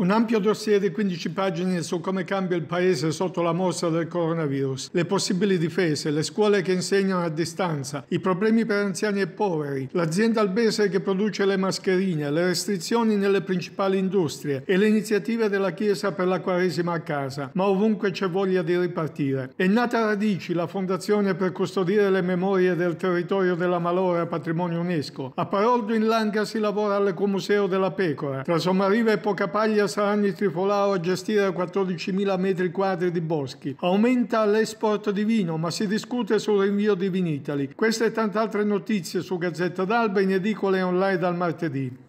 Un ampio dossier di 15 pagine su come cambia il paese sotto la mossa del coronavirus, le possibili difese, le scuole che insegnano a distanza, i problemi per anziani e poveri, l'azienda albese che produce le mascherine, le restrizioni nelle principali industrie e le iniziative della Chiesa per la Quaresima a casa, ma ovunque c'è voglia di ripartire. È nata Radici, la fondazione per custodire le memorie del territorio della Malora, patrimonio UNESCO. A Paroldo in Langa si lavora all'Ecomuseo della Pecora, tra Sommariva e Pocapaglia Salagni Trifolao a gestire 14.000 metri quadri di boschi. Aumenta l'export di vino, ma si discute sul rinvio di Vinitali. Queste e tante altre notizie su Gazzetta d'Alba in edicole online dal martedì.